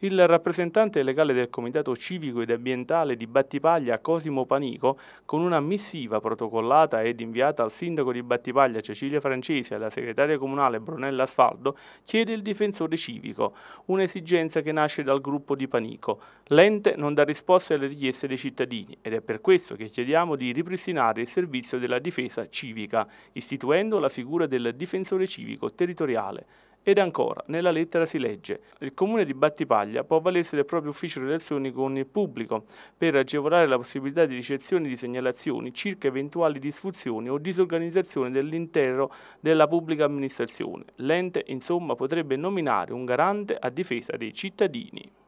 Il rappresentante legale del Comitato Civico ed Ambientale di Battipaglia, Cosimo Panico, con una missiva protocollata ed inviata al sindaco di Battipaglia Cecilia Francesi e alla segretaria comunale Brunella Asfaldo, chiede il difensore civico, un'esigenza che nasce dal gruppo di Panico. L'ente non dà risposte alle richieste dei cittadini ed è per questo che chiediamo di ripristinare il servizio della difesa civica, istituendo la figura del difensore civico territoriale. Ed ancora, nella lettera si legge: Il comune di Battipaglia può avvalersi del proprio ufficio relazioni con il pubblico per agevolare la possibilità di ricezione di segnalazioni circa eventuali disfunzioni o disorganizzazioni dell'intero della pubblica amministrazione. L'ente, insomma, potrebbe nominare un garante a difesa dei cittadini.